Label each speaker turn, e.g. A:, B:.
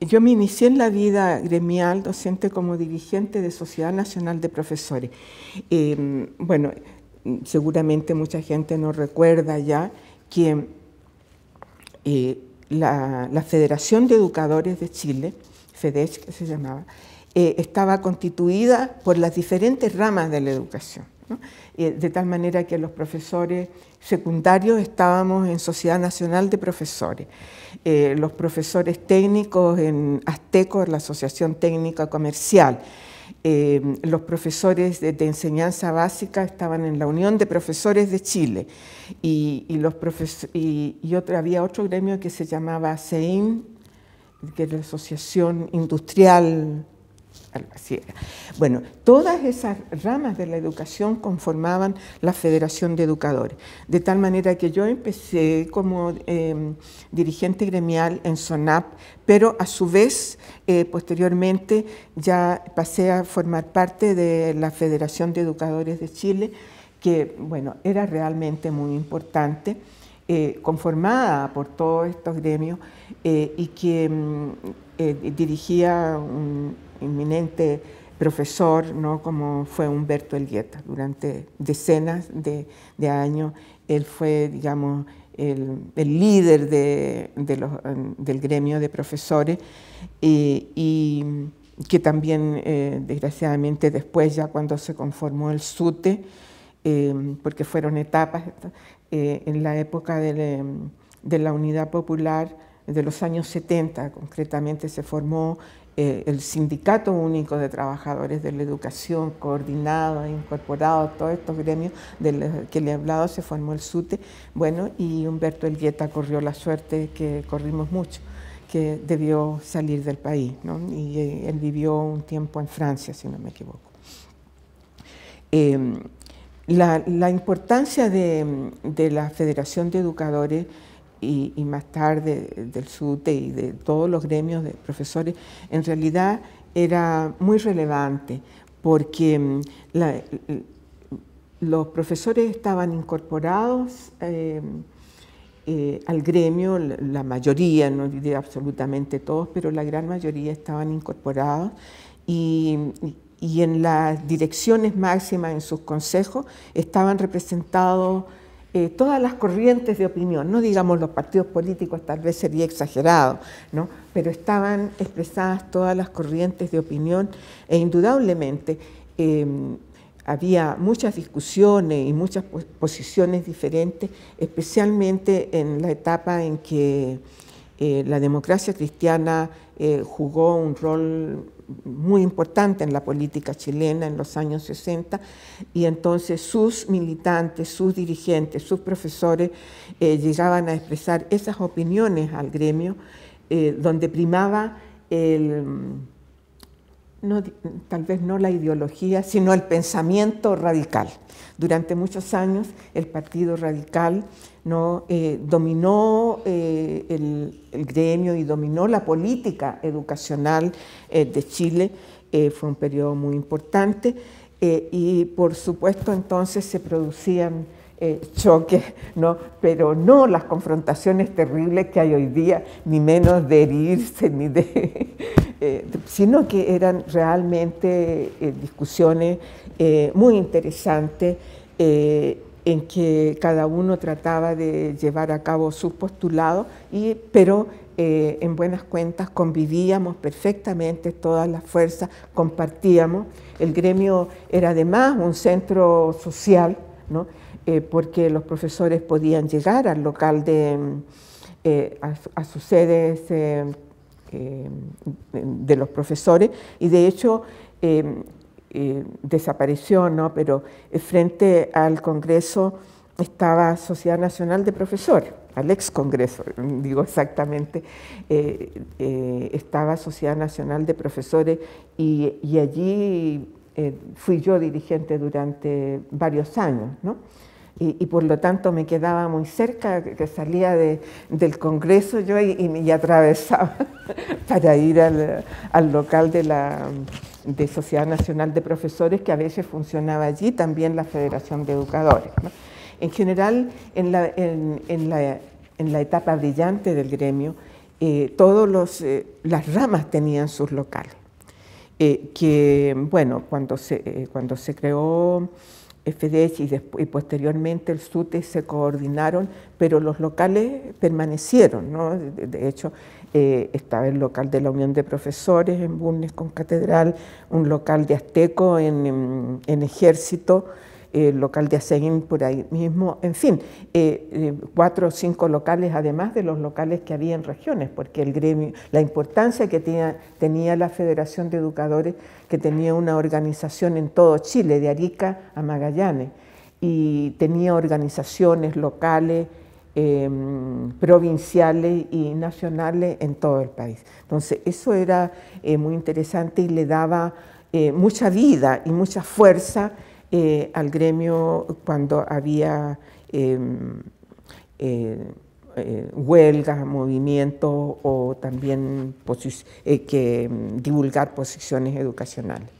A: Yo me inicié en la vida gremial docente como dirigente de Sociedad Nacional de Profesores. Em, bueno, seguramente mucha gente no recuerda ya que eh, la, Federación de Educadores de Chile, FEDECH que se llamaba, eh, estaba constituida por las diferentes ramas de la educación. Eh, de tal manera que los profesores secundarios estábamos en Sociedad Nacional de Profesores, eh, los profesores técnicos en Azteco, la Asociación Técnica Comercial, eh, los profesores de, enseñanza básica estaban en la Unión de Profesores de Chile y, había otro gremio que se llamaba CEIN, que es la Asociación Industrial bueno, todas esas ramas de la educación conformaban la Federación de Educadores, de tal manera que yo empecé como em, dirigente gremial en SONAP, pero a su vez, eh, posteriormente, ya pasé a formar parte de la Federación de Educadores de Chile, que, bueno, era realmente muy importante. Eh, conformada por todos estos gremios eh, y que mm, dirigía un, inminente profesor, ¿no? como fue Humberto Elgueta. Durante decenas de, años, él fue, digamos, el, líder del gremio de profesores y que también, eh, desgraciadamente, después ya cuando se conformó el SUTE, eh, porque fueron etapas, eh, en la época de, de la Unidad Popular, de los años 70 concretamente se formó eh, el Sindicato Único de Trabajadores de la Educación, coordinado, e incorporado, todos estos gremios de los que le he hablado, se formó el SUTE, bueno, y Humberto Elgueta corrió la suerte que corrimos mucho que debió salir del país, ¿no? y eh, él vivió un tiempo en Francia, si no me equivoco. Em, la, importancia de, la Federación de Educadores y, más tarde del SUTE y de todos los gremios de profesores, en realidad era muy relevante porque mm, los profesores estaban incorporados eh, eh, al gremio, la mayoría, no diría absolutamente todos, pero la gran mayoría estaban incorporados y, y en las direcciones máximas, en sus consejos, estaban representados eh, todas las corrientes de opinión, no digamos los partidos políticos, tal vez sería exagerado, pero estaban expresadas todas las corrientes de opinión e indudablemente em, había muchas discusiones y muchas posiciones diferentes, especialmente en la etapa en que eh, la democracia cristiana eh, jugó un rol muy importante en la política chilena en los años 60 y entonces sus militantes, sus dirigentes, sus profesores eh, llegaban a expresar esas opiniones al gremio eh, donde primaba el tal vez no la ideología, sino el pensamiento radical. Durante muchos años el Partido Radical ¿no? Eh, dominó eh, el, gremio y dominó la política educacional eh, de Chile, fue un periodo muy importante y por supuesto entonces se producían eh, choques, ¿no? pero no las confrontaciones terribles que hay hoy día, ni menos de herirse, ni de, eh, sino que eran realmente eh, discusiones eh, muy interesantes en que cada uno trataba de llevar a cabo sus postulados, y, pero en buenas cuentas convivíamos perfectamente todas las fuerzas, compartíamos. El gremio era además un centro social, ¿no? Eh, porque los profesores podían llegar al local de, mm, eh, a, sus sedes eh, de los profesores y de hecho em, desapareció, ¿no? pero frente al Congreso estaba Sociedad Nacional de Profesores, al ex Congreso, digo exactamente, estaba Sociedad Nacional de Profesores y, allí fui yo dirigente durante varios años. ¿no? y, por lo tanto me quedaba muy cerca, que salía del Congreso yo y, atravesaba para ir al, local de la de Sociedad Nacional de Profesores, que a veces funcionaba allí, también la Federación de Educadores. En general, en la, etapa brillante del gremio, eh, todas eh, las ramas tenían sus locales. Eh, que, bueno, cuando se, cuando se creó FDH y, posteriormente el SUTE se coordinaron, pero los locales permanecieron. ¿no? De, hecho, eh, estaba el local de la Unión de Profesores en Bulnes con Catedral, un local de Azteco en Ejército, el eh, local de aseguín por ahí mismo, en fin, eh, eh, cuatro o cinco locales, además de los locales que había en regiones, porque el gremio, la importancia que tenía, tenía la Federación de Educadores, que tenía una organización en todo Chile, de Arica a Magallanes, y tenía organizaciones locales, em, provinciales y nacionales en todo el país. Entonces, eso era muy interesante y le daba mucha vida y mucha fuerza eh, al gremio cuando había em, eh, eh, huelga huelgas, movimientos o también que em, divulgar posiciones educacionales.